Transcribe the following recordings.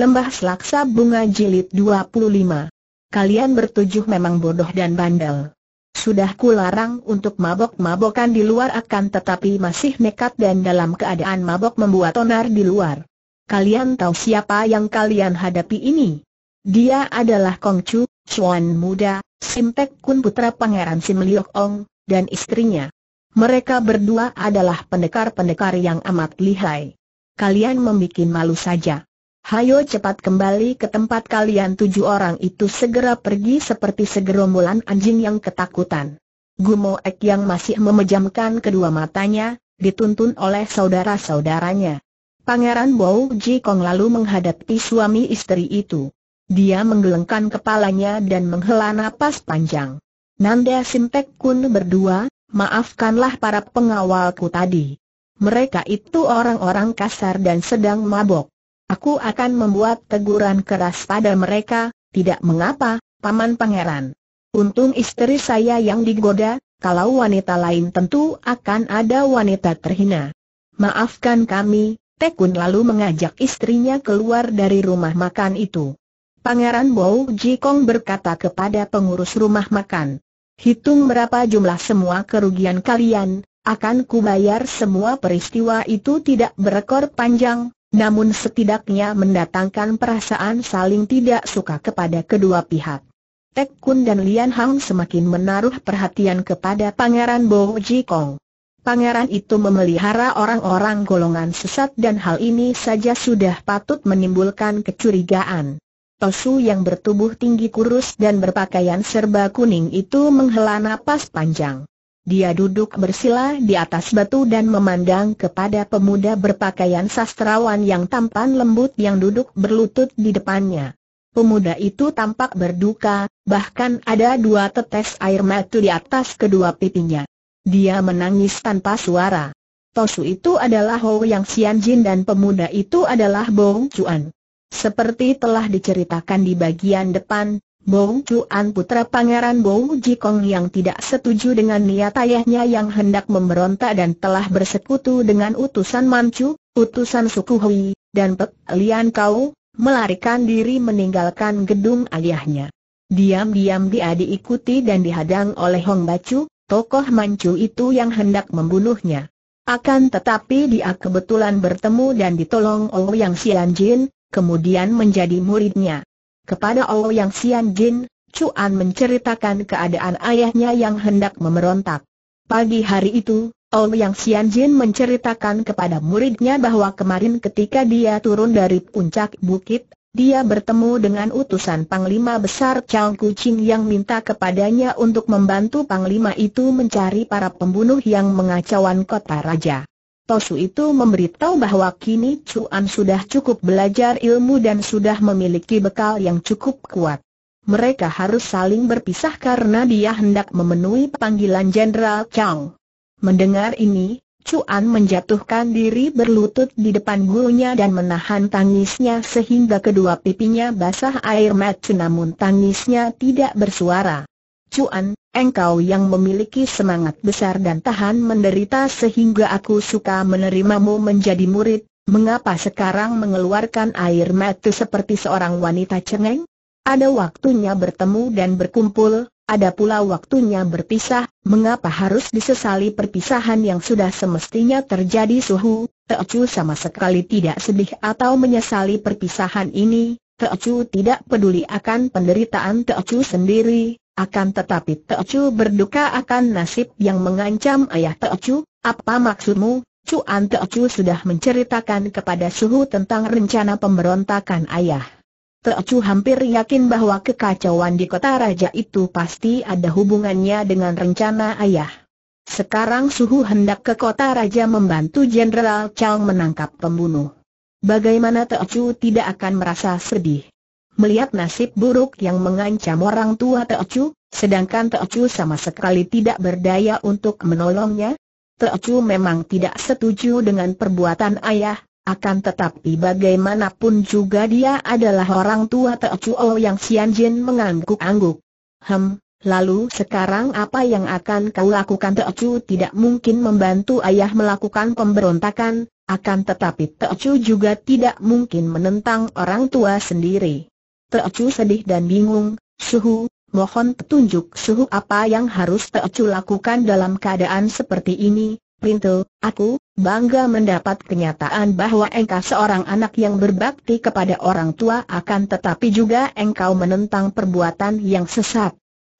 Lembah Selaksa Bunga Jilid 25. Kalian bertujuh memang bodoh dan bandel. Sudah kularang untuk mabok-mabokan di luar akan tetapi masih nekat dan dalam keadaan mabok membuat onar di luar. Kalian tahu siapa yang kalian hadapi ini? Dia adalah Kong Chu, Chuan muda, Simtek Kun putra Pangeran Sim Liok Ong, dan istrinya. Mereka berdua adalah pendekar-pendekar yang amat lihai. Kalian membuat malu saja. Hayo cepat kembali ke tempat kalian tujuh orang itu segera pergi seperti segerombolan anjing yang ketakutan. Gumo Ek yang masih memejamkan kedua matanya, dituntun oleh saudara-saudaranya. Pangeran Bow Ji Kong lalu menghadapi suami istri itu. Dia menggelengkan kepalanya dan menghela napas panjang. Nanda Simpek Kun berdua, maafkanlah para pengawalku tadi. Mereka itu orang-orang kasar dan sedang mabok. Aku akan membuat teguran keras pada mereka, tidak mengapa, Paman Pangeran. Untung istri saya yang digoda, kalau wanita lain tentu akan ada wanita terhina. Maafkan kami, Tekun lalu mengajak istrinya keluar dari rumah makan itu. Pangeran Bow Jikong berkata kepada pengurus rumah makan. Hitung berapa jumlah semua kerugian kalian, akan kubayar semua peristiwa itu tidak berekor panjang, namun setidaknya mendatangkan perasaan saling tidak suka kepada kedua pihak. Tek Kun dan Lian Hang semakin menaruh perhatian kepada Pangeran Bo Jikong. Pangeran itu memelihara orang-orang golongan sesat dan hal ini saja sudah patut menimbulkan kecurigaan. Tosu yang bertubuh tinggi kurus dan berpakaian serba kuning itu menghela napas panjang. Dia duduk bersila di atas batu dan memandang kepada pemuda berpakaian sastrawan yang tampan lembut yang duduk berlutut di depannya. Pemuda itu tampak berduka, bahkan ada dua tetes air mata di atas kedua pipinya. Dia menangis tanpa suara. Tosu itu adalah Hou Yang Xianjin dan pemuda itu adalah Bong Chuan. Seperti telah diceritakan di bagian depan, Bong Chuan putra pangeran Bong Jikong yang tidak setuju dengan niat ayahnya yang hendak memberontak dan telah bersekutu dengan utusan Manchu, utusan suku Hui, dan Pek Lian Kau, melarikan diri meninggalkan gedung ayahnya. Diam-diam dia diikuti dan dihadang oleh Hong Bacu, tokoh Manchu itu yang hendak membunuhnya. Akan tetapi dia kebetulan bertemu dan ditolong oleh Yang Jin, kemudian menjadi muridnya. Kepada Ou Yang Sian Jin, Chuan menceritakan keadaan ayahnya yang hendak memerontak. Pagi hari itu, Ou Yang Sian Jin menceritakan kepada muridnya bahwa kemarin ketika dia turun dari puncak bukit, dia bertemu dengan utusan Panglima Besar Chang Kuching yang minta kepadanya untuk membantu Panglima itu mencari para pembunuh yang mengacauan kota raja. Tosu itu memberitahu bahwa kini Cuan sudah cukup belajar ilmu dan sudah memiliki bekal yang cukup kuat. Mereka harus saling berpisah karena dia hendak memenuhi panggilan Jenderal Chang. Mendengar ini, Cuan menjatuhkan diri berlutut di depan gurunya dan menahan tangisnya sehingga kedua pipinya basah air mata namun tangisnya tidak bersuara. Cuan, engkau yang memiliki semangat besar dan tahan menderita sehingga aku suka menerimamu menjadi murid, mengapa sekarang mengeluarkan air mata seperti seorang wanita cengeng? Ada waktunya bertemu dan berkumpul, ada pula waktunya berpisah, mengapa harus disesali perpisahan yang sudah semestinya terjadi suhu? Teocu sama sekali tidak sedih atau menyesali perpisahan ini, Teocu tidak peduli akan penderitaan Teocu sendiri, akan tetapi Teocu berduka akan nasib yang mengancam ayah Teocu, apa maksudmu? Cuan Teocu sudah menceritakan kepada Suhu tentang rencana pemberontakan ayah. Teocu hampir yakin bahwa kekacauan di kota raja itu pasti ada hubungannya dengan rencana ayah. Sekarang Suhu hendak ke kota raja membantu Jenderal Chang menangkap pembunuh. Bagaimana Teocu tidak akan merasa sedih? Melihat nasib buruk yang mengancam orang tua Teocu, Sedangkan Teocu sama sekali tidak berdaya untuk menolongnya. Teocu memang tidak setuju dengan perbuatan ayah, akan tetapi bagaimanapun juga dia adalah orang tua oh yang Sianjin mengangguk-angguk. Hem, lalu sekarang apa yang akan kau lakukan Teocu tidak mungkin membantu ayah melakukan pemberontakan, akan tetapi Teocu juga tidak mungkin menentang orang tua sendiri. Teocu sedih dan bingung, Suhu, mohon petunjuk suhu apa yang harus Teocu lakukan dalam keadaan seperti ini, Printo, aku bangga mendapat kenyataan bahwa engkau seorang anak yang berbakti kepada orang tua akan tetapi juga engkau menentang perbuatan yang sesat.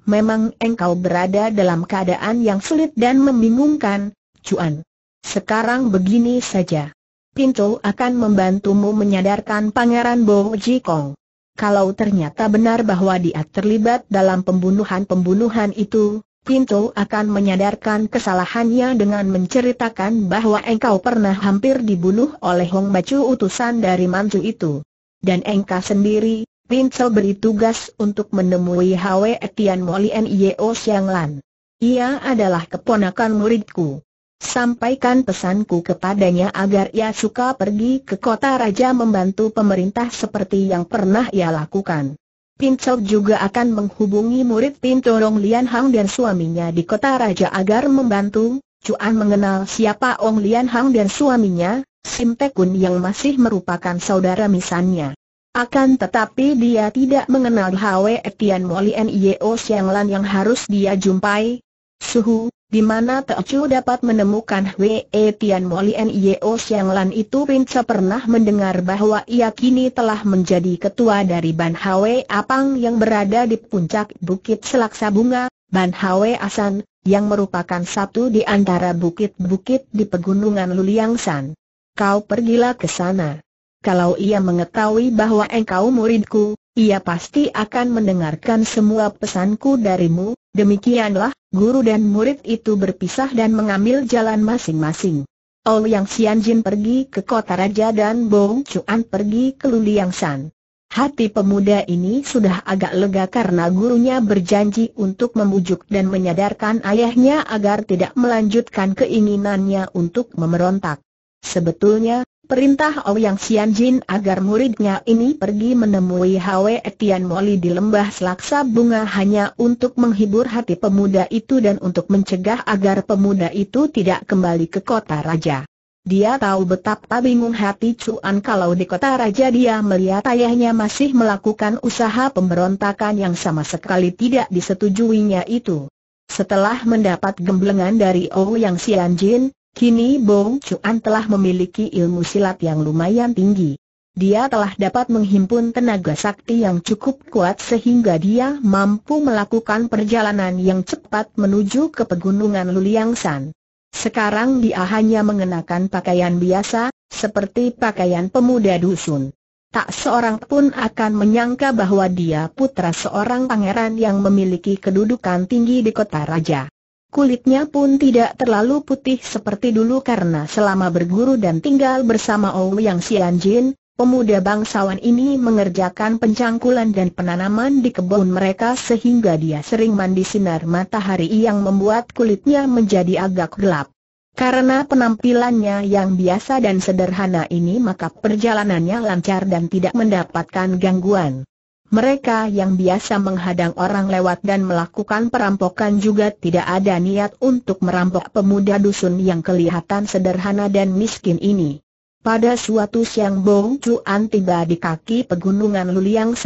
Memang engkau berada dalam keadaan yang sulit dan membingungkan, Cuan. Sekarang begini saja. Pintu akan membantumu menyadarkan Pangeran Bo Kong kalau ternyata benar bahwa dia terlibat dalam pembunuhan-pembunuhan itu, Pinto akan menyadarkan kesalahannya dengan menceritakan bahwa engkau pernah hampir dibunuh oleh Hong Bacu utusan dari Manchu itu. Dan engkau sendiri, Pinto beri tugas untuk menemui Hwe Etian Moli Nio Siang Lan. Ia adalah keponakan muridku. Sampaikan pesanku kepadanya agar ia suka pergi ke kota raja membantu pemerintah seperti yang pernah ia lakukan. Pincok juga akan menghubungi murid Pintorong Lian Hang dan suaminya di kota raja agar membantu. Cuan mengenal siapa Ong Lian Hang dan suaminya, Sim Tekun yang masih merupakan saudara misannya. Akan tetapi dia tidak mengenal Hwe Etian Moli Nio Siang Lan yang harus dia jumpai. Suhu, di mana Teochu dapat menemukan Hwee Tian Molien Yeo Lan itu Pinca pernah mendengar bahwa ia kini telah menjadi ketua dari Ban Hwe Apang yang berada di puncak Bukit Selaksa Bunga, Ban Hwe Asan, yang merupakan satu di antara bukit-bukit di pegunungan Luliang San. Kau pergilah ke sana. Kalau ia mengetahui bahwa engkau muridku, ia pasti akan mendengarkan semua pesanku darimu, demikianlah, guru dan murid itu berpisah dan mengambil jalan masing-masing. Ol Yang Xianjin pergi ke kota raja dan Bong Chuan pergi ke Luliang San. Hati pemuda ini sudah agak lega karena gurunya berjanji untuk membujuk dan menyadarkan ayahnya agar tidak melanjutkan keinginannya untuk memberontak. Sebetulnya, Perintah Ouyang Xianjin agar muridnya ini pergi menemui Hwe Etian Moli di lembah selaksa bunga hanya untuk menghibur hati pemuda itu dan untuk mencegah agar pemuda itu tidak kembali ke kota raja. Dia tahu betapa bingung hati Cuan kalau di kota raja dia melihat ayahnya masih melakukan usaha pemberontakan yang sama sekali tidak disetujuinya itu. Setelah mendapat gemblengan dari Ouyang Xianjin, Kini Bong Chuan telah memiliki ilmu silat yang lumayan tinggi. Dia telah dapat menghimpun tenaga sakti yang cukup kuat sehingga dia mampu melakukan perjalanan yang cepat menuju ke pegunungan Luliang San. Sekarang dia hanya mengenakan pakaian biasa, seperti pakaian pemuda dusun. Tak seorang pun akan menyangka bahwa dia putra seorang pangeran yang memiliki kedudukan tinggi di kota raja. Kulitnya pun tidak terlalu putih seperti dulu karena selama berguru dan tinggal bersama Ou Yang Sian Xianjin, pemuda bangsawan ini mengerjakan pencangkulan dan penanaman di kebun mereka sehingga dia sering mandi sinar matahari yang membuat kulitnya menjadi agak gelap. Karena penampilannya yang biasa dan sederhana ini maka perjalanannya lancar dan tidak mendapatkan gangguan. Mereka yang biasa menghadang orang lewat dan melakukan perampokan juga tidak ada niat untuk merampok pemuda dusun yang kelihatan sederhana dan miskin ini. Pada suatu siang Bong Cuan tiba di kaki pegunungan Luliang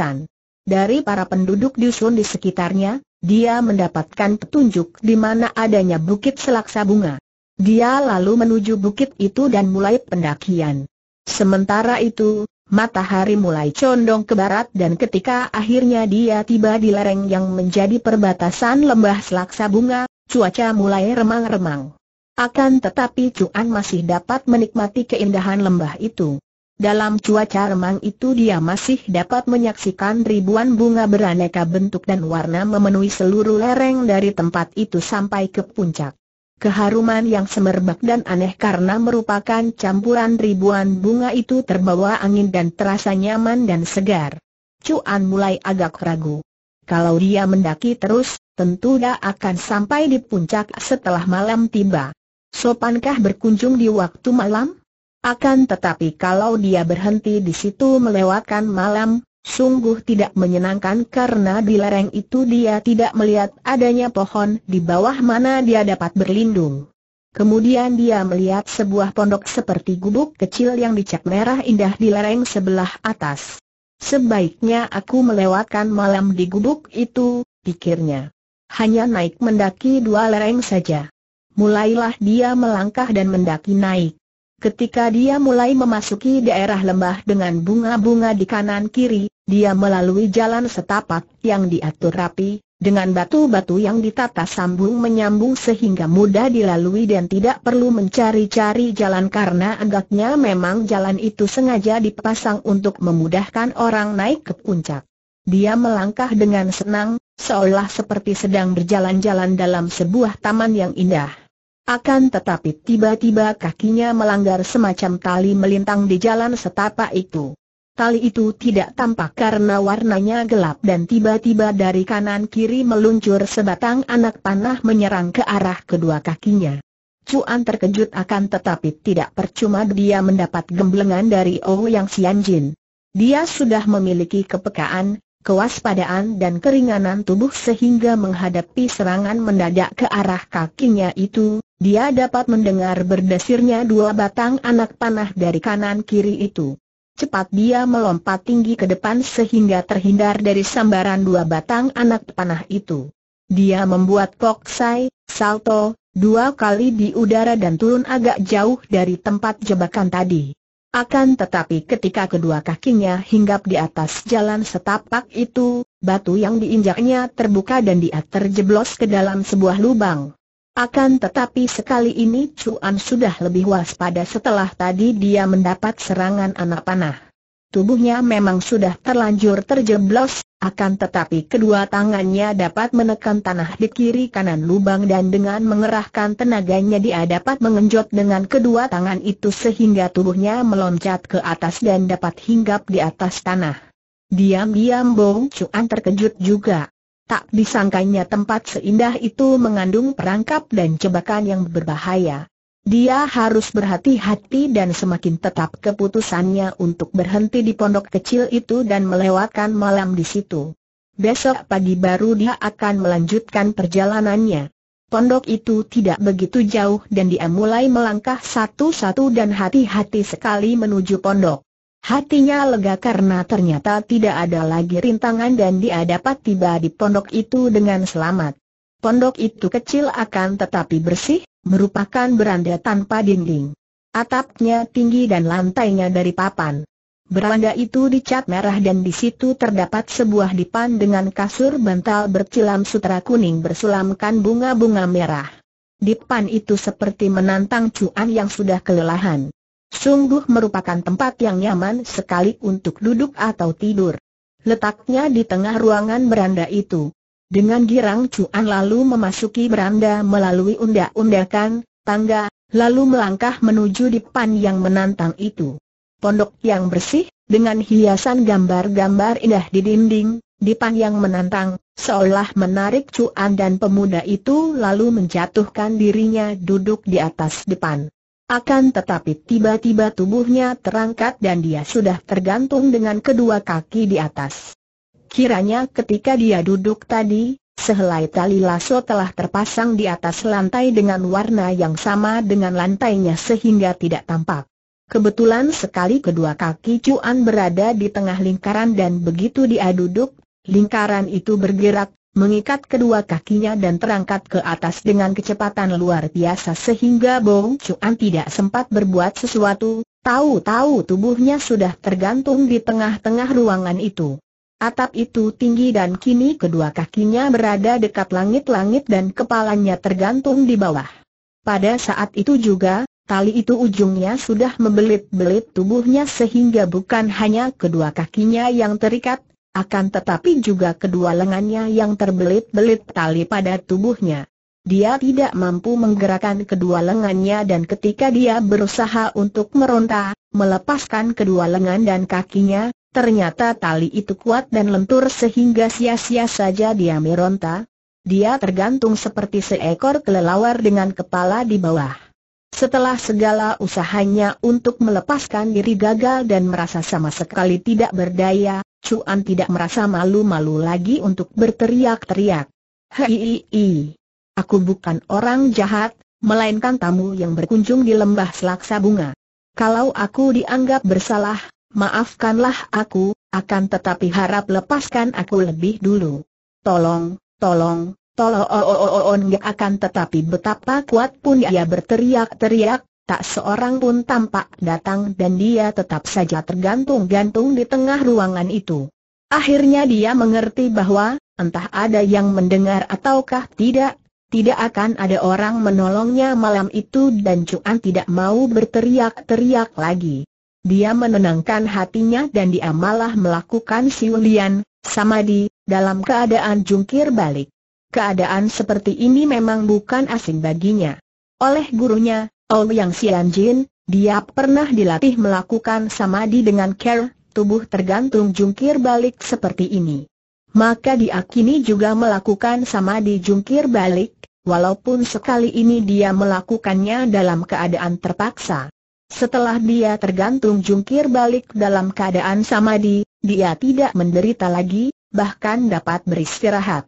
Dari para penduduk dusun di sekitarnya, dia mendapatkan petunjuk di mana adanya bukit selaksa bunga. Dia lalu menuju bukit itu dan mulai pendakian. Sementara itu, Matahari mulai condong ke barat dan ketika akhirnya dia tiba di lereng yang menjadi perbatasan lembah selaksa bunga, cuaca mulai remang-remang. Akan tetapi Cuan masih dapat menikmati keindahan lembah itu. Dalam cuaca remang itu dia masih dapat menyaksikan ribuan bunga beraneka bentuk dan warna memenuhi seluruh lereng dari tempat itu sampai ke puncak. Keharuman yang semerbak dan aneh karena merupakan campuran ribuan bunga itu terbawa angin dan terasa nyaman dan segar. Cuan mulai agak ragu. Kalau dia mendaki terus, tentu dia akan sampai di puncak setelah malam tiba. Sopankah berkunjung di waktu malam? Akan tetapi kalau dia berhenti di situ melewatkan malam, sungguh tidak menyenangkan karena di lereng itu dia tidak melihat adanya pohon di bawah mana dia dapat berlindung. Kemudian dia melihat sebuah pondok seperti gubuk kecil yang dicat merah indah di lereng sebelah atas. Sebaiknya aku melewatkan malam di gubuk itu, pikirnya. Hanya naik mendaki dua lereng saja. Mulailah dia melangkah dan mendaki naik. Ketika dia mulai memasuki daerah lembah dengan bunga-bunga di kanan kiri, dia melalui jalan setapak yang diatur rapi, dengan batu-batu yang ditata sambung menyambung sehingga mudah dilalui dan tidak perlu mencari-cari jalan karena agaknya memang jalan itu sengaja dipasang untuk memudahkan orang naik ke puncak. Dia melangkah dengan senang, seolah seperti sedang berjalan-jalan dalam sebuah taman yang indah. Akan tetapi tiba-tiba kakinya melanggar semacam tali melintang di jalan setapak itu. Tali itu tidak tampak karena warnanya gelap dan tiba-tiba dari kanan kiri meluncur sebatang anak panah menyerang ke arah kedua kakinya. Cuan terkejut akan tetapi tidak percuma dia mendapat gemblengan dari Oh Yang Xianjin. Dia sudah memiliki kepekaan, kewaspadaan dan keringanan tubuh sehingga menghadapi serangan mendadak ke arah kakinya itu, dia dapat mendengar berdesirnya dua batang anak panah dari kanan kiri itu. Cepat dia melompat tinggi ke depan sehingga terhindar dari sambaran dua batang anak panah itu. Dia membuat poksai, salto, dua kali di udara dan turun agak jauh dari tempat jebakan tadi. Akan tetapi ketika kedua kakinya hinggap di atas jalan setapak itu, batu yang diinjaknya terbuka dan dia terjeblos ke dalam sebuah lubang. Akan tetapi sekali ini Cuan sudah lebih waspada setelah tadi dia mendapat serangan anak panah. Tubuhnya memang sudah terlanjur terjeblos, akan tetapi kedua tangannya dapat menekan tanah di kiri kanan lubang dan dengan mengerahkan tenaganya dia dapat mengenjot dengan kedua tangan itu sehingga tubuhnya meloncat ke atas dan dapat hinggap di atas tanah. Diam-diam Bong Cuan terkejut juga. Tak disangkanya tempat seindah itu mengandung perangkap dan jebakan yang berbahaya. Dia harus berhati-hati dan semakin tetap keputusannya untuk berhenti di pondok kecil itu dan melewatkan malam di situ. Besok pagi baru dia akan melanjutkan perjalanannya. Pondok itu tidak begitu jauh dan dia mulai melangkah satu-satu dan hati-hati sekali menuju pondok. Hatinya lega karena ternyata tidak ada lagi rintangan dan dia dapat tiba di pondok itu dengan selamat. Pondok itu kecil akan tetapi bersih, merupakan beranda tanpa dinding. Atapnya tinggi dan lantainya dari papan. Beranda itu dicat merah dan di situ terdapat sebuah dipan dengan kasur bantal bercilam sutra kuning bersulamkan bunga-bunga merah. Dipan itu seperti menantang cuan yang sudah kelelahan sungguh merupakan tempat yang nyaman sekali untuk duduk atau tidur. Letaknya di tengah ruangan beranda itu. Dengan girang Cuan lalu memasuki beranda melalui undak-undakan, tangga, lalu melangkah menuju depan yang menantang itu. Pondok yang bersih, dengan hiasan gambar-gambar indah di dinding, depan yang menantang, seolah menarik Cuan dan pemuda itu lalu menjatuhkan dirinya duduk di atas depan. Akan tetapi tiba-tiba tubuhnya terangkat dan dia sudah tergantung dengan kedua kaki di atas. Kiranya ketika dia duduk tadi, sehelai tali lasso telah terpasang di atas lantai dengan warna yang sama dengan lantainya sehingga tidak tampak. Kebetulan sekali kedua kaki Cuan berada di tengah lingkaran dan begitu dia duduk, lingkaran itu bergerak mengikat kedua kakinya dan terangkat ke atas dengan kecepatan luar biasa sehingga Bong Chuan tidak sempat berbuat sesuatu, tahu-tahu tubuhnya sudah tergantung di tengah-tengah ruangan itu. Atap itu tinggi dan kini kedua kakinya berada dekat langit-langit dan kepalanya tergantung di bawah. Pada saat itu juga, Tali itu ujungnya sudah membelit-belit tubuhnya sehingga bukan hanya kedua kakinya yang terikat, akan tetapi juga kedua lengannya yang terbelit-belit tali pada tubuhnya. Dia tidak mampu menggerakkan kedua lengannya dan ketika dia berusaha untuk meronta, melepaskan kedua lengan dan kakinya, ternyata tali itu kuat dan lentur sehingga sia-sia saja dia meronta. Dia tergantung seperti seekor kelelawar dengan kepala di bawah. Setelah segala usahanya untuk melepaskan diri gagal dan merasa sama sekali tidak berdaya, Cuan tidak merasa malu-malu lagi untuk berteriak-teriak. Hei, aku bukan orang jahat, melainkan tamu yang berkunjung di lembah selaksa bunga. Kalau aku dianggap bersalah, maafkanlah aku, akan tetapi harap lepaskan aku lebih dulu. Tolong, tolong, tolong, oh, oh, oh, oh, oh, akan tetapi betapa kuat pun dia berteriak-teriak, Tak seorang pun tampak datang dan dia tetap saja tergantung-gantung di tengah ruangan itu. Akhirnya dia mengerti bahwa, entah ada yang mendengar ataukah tidak, tidak akan ada orang menolongnya malam itu dan Cuan tidak mau berteriak-teriak lagi. Dia menenangkan hatinya dan dia malah melakukan siulian, samadi, dalam keadaan jungkir balik. Keadaan seperti ini memang bukan asing baginya. Oleh gurunya, yang si Anjin, dia pernah dilatih melakukan samadi dengan care, tubuh tergantung jungkir balik seperti ini. Maka dia kini juga melakukan samadi jungkir balik, walaupun sekali ini dia melakukannya dalam keadaan terpaksa. Setelah dia tergantung jungkir balik dalam keadaan samadi, dia tidak menderita lagi, bahkan dapat beristirahat.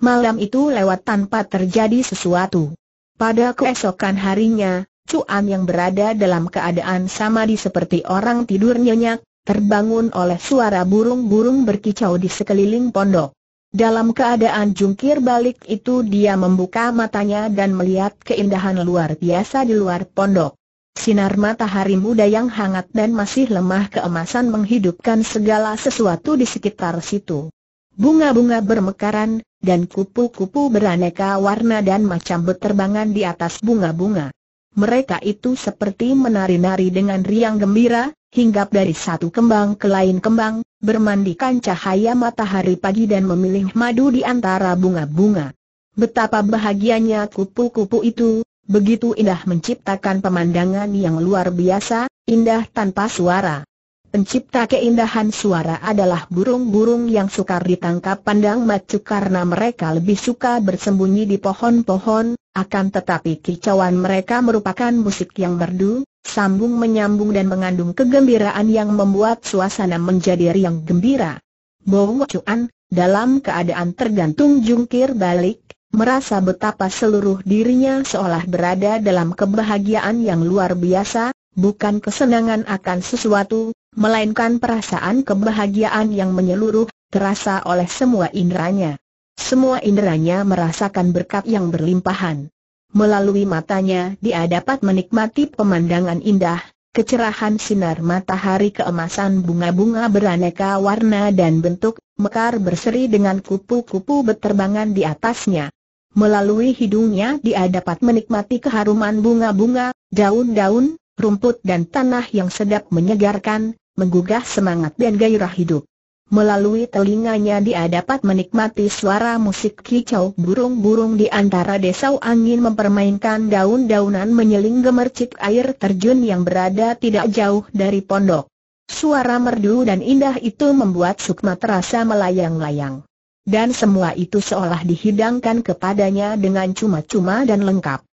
Malam itu lewat tanpa terjadi sesuatu. Pada keesokan harinya, Cuan yang berada dalam keadaan di seperti orang tidur nyenyak, terbangun oleh suara burung-burung berkicau di sekeliling pondok. Dalam keadaan jungkir balik itu dia membuka matanya dan melihat keindahan luar biasa di luar pondok. Sinar matahari muda yang hangat dan masih lemah keemasan menghidupkan segala sesuatu di sekitar situ. Bunga-bunga bermekaran, dan kupu-kupu beraneka warna dan macam berterbangan di atas bunga-bunga mereka itu seperti menari-nari dengan riang gembira, hinggap dari satu kembang ke lain kembang, bermandikan cahaya matahari pagi dan memilih madu di antara bunga-bunga. Betapa bahagianya kupu-kupu itu, begitu indah menciptakan pemandangan yang luar biasa, indah tanpa suara. Pencipta keindahan suara adalah burung-burung yang sukar ditangkap pandang macu karena mereka lebih suka bersembunyi di pohon-pohon, akan tetapi kicauan mereka merupakan musik yang merdu, sambung menyambung dan mengandung kegembiraan yang membuat suasana menjadi riang gembira. Bowo Chuan, dalam keadaan tergantung jungkir balik, merasa betapa seluruh dirinya seolah berada dalam kebahagiaan yang luar biasa, bukan kesenangan akan sesuatu, melainkan perasaan kebahagiaan yang menyeluruh, terasa oleh semua inderanya. Semua inderanya merasakan berkat yang berlimpahan. Melalui matanya dia dapat menikmati pemandangan indah, kecerahan sinar matahari keemasan bunga-bunga beraneka warna dan bentuk, mekar berseri dengan kupu-kupu berterbangan di atasnya. Melalui hidungnya dia dapat menikmati keharuman bunga-bunga, daun-daun, rumput dan tanah yang sedap menyegarkan, menggugah semangat dan gairah hidup. Melalui telinganya dia dapat menikmati suara musik kicau burung-burung di antara desau angin mempermainkan daun-daunan menyeling gemercik air terjun yang berada tidak jauh dari pondok. Suara merdu dan indah itu membuat Sukma terasa melayang-layang. Dan semua itu seolah dihidangkan kepadanya dengan cuma-cuma dan lengkap.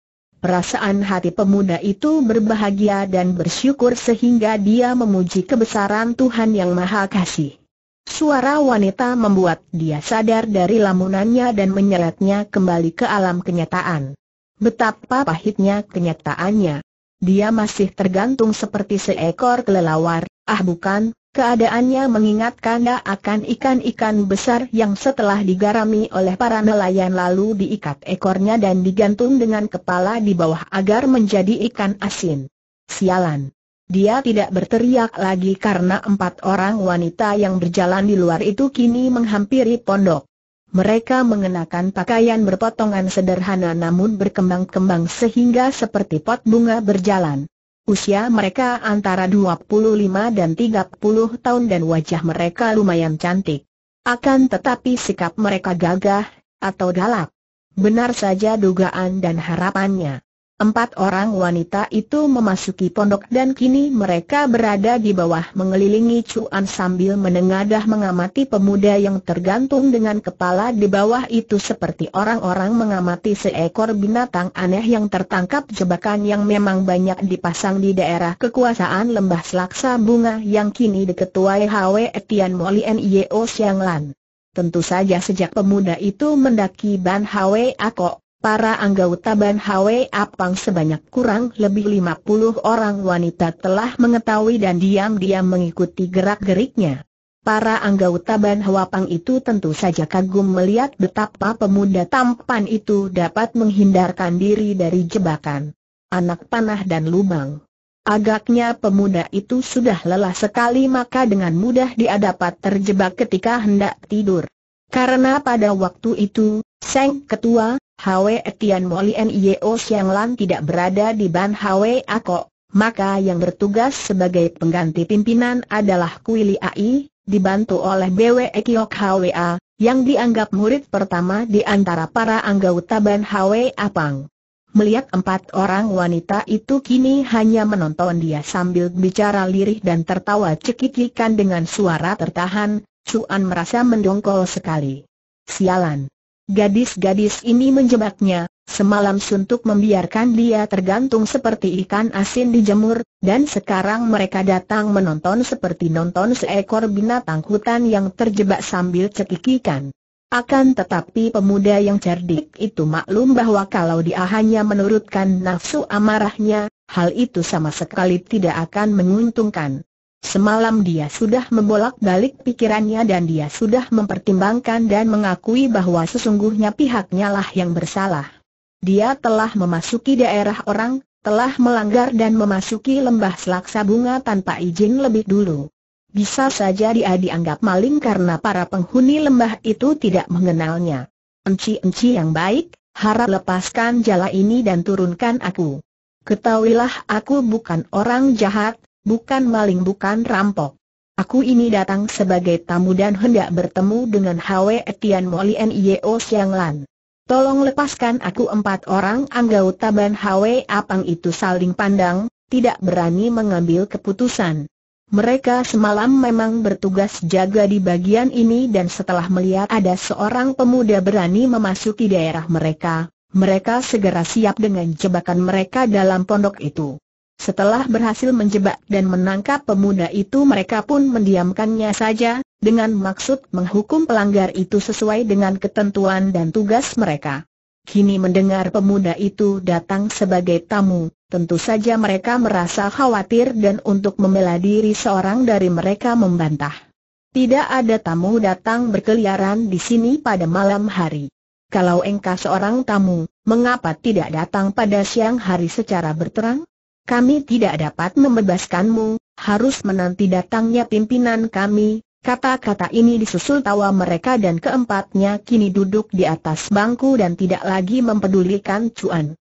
Perasaan hati pemuda itu berbahagia dan bersyukur sehingga dia memuji kebesaran Tuhan Yang Maha Kasih. Suara wanita membuat dia sadar dari lamunannya dan menyeretnya kembali ke alam kenyataan. Betapa pahitnya kenyataannya. Dia masih tergantung seperti seekor kelelawar, Ah bukan, keadaannya mengingatkan dia akan ikan-ikan besar yang setelah digarami oleh para nelayan lalu diikat ekornya dan digantung dengan kepala di bawah agar menjadi ikan asin. Sialan. Dia tidak berteriak lagi karena empat orang wanita yang berjalan di luar itu kini menghampiri pondok. Mereka mengenakan pakaian berpotongan sederhana namun berkembang-kembang sehingga seperti pot bunga berjalan. Usia mereka antara 25 dan 30 tahun dan wajah mereka lumayan cantik. Akan tetapi sikap mereka gagah, atau galak. Benar saja dugaan dan harapannya. Empat orang wanita itu memasuki pondok dan kini mereka berada di bawah mengelilingi Cuan sambil menengadah mengamati pemuda yang tergantung dengan kepala di bawah itu seperti orang-orang mengamati seekor binatang aneh yang tertangkap jebakan yang memang banyak dipasang di daerah kekuasaan lembah selaksa bunga yang kini diketuai HW Etian Moli Yeo Siang Lan. Tentu saja sejak pemuda itu mendaki Ban Hwe Ako para anggota Ban Hwe Apang sebanyak kurang lebih 50 orang wanita telah mengetahui dan diam-diam mengikuti gerak-geriknya. Para anggota Ban Apang itu tentu saja kagum melihat betapa pemuda tampan itu dapat menghindarkan diri dari jebakan anak panah dan lubang. Agaknya pemuda itu sudah lelah sekali maka dengan mudah dia dapat terjebak ketika hendak tidur. Karena pada waktu itu, Seng Ketua, Hwe Tian Molien Yeo Siang Lan tidak berada di Ban Hwe Ako, maka yang bertugas sebagai pengganti pimpinan adalah Kui Ai, dibantu oleh BW Kiok Hwa, yang dianggap murid pertama di antara para anggota Ban Hwe Apang. Melihat empat orang wanita itu kini hanya menonton dia sambil bicara lirih dan tertawa cekikikan dengan suara tertahan, Suan merasa mendongkol sekali. Sialan. Gadis-gadis ini menjebaknya, semalam suntuk membiarkan dia tergantung seperti ikan asin dijemur, dan sekarang mereka datang menonton seperti nonton seekor binatang hutan yang terjebak sambil cekikikan. Akan tetapi pemuda yang cerdik itu maklum bahwa kalau dia hanya menurutkan nafsu amarahnya, hal itu sama sekali tidak akan menguntungkan. Semalam dia sudah membolak-balik pikirannya dan dia sudah mempertimbangkan dan mengakui bahwa sesungguhnya pihaknya lah yang bersalah. Dia telah memasuki daerah orang, telah melanggar dan memasuki lembah selaksa bunga tanpa izin lebih dulu. Bisa saja dia dianggap maling karena para penghuni lembah itu tidak mengenalnya. Enci-enci yang baik, harap lepaskan jala ini dan turunkan aku. Ketahuilah aku bukan orang jahat, Bukan maling bukan rampok. Aku ini datang sebagai tamu dan hendak bertemu dengan Hwe Etian Moli Nio Siang Lan. Tolong lepaskan aku empat orang anggota Ban Hwe Apang itu saling pandang, tidak berani mengambil keputusan. Mereka semalam memang bertugas jaga di bagian ini dan setelah melihat ada seorang pemuda berani memasuki daerah mereka, mereka segera siap dengan jebakan mereka dalam pondok itu. Setelah berhasil menjebak dan menangkap pemuda itu mereka pun mendiamkannya saja, dengan maksud menghukum pelanggar itu sesuai dengan ketentuan dan tugas mereka. Kini mendengar pemuda itu datang sebagai tamu, tentu saja mereka merasa khawatir dan untuk membela diri seorang dari mereka membantah. Tidak ada tamu datang berkeliaran di sini pada malam hari. Kalau engkau seorang tamu, mengapa tidak datang pada siang hari secara berterang? kami tidak dapat membebaskanmu, harus menanti datangnya pimpinan kami, Kata-kata ini disusul tawa mereka dan keempatnya kini duduk di atas bangku dan tidak lagi mempedulikan cuan.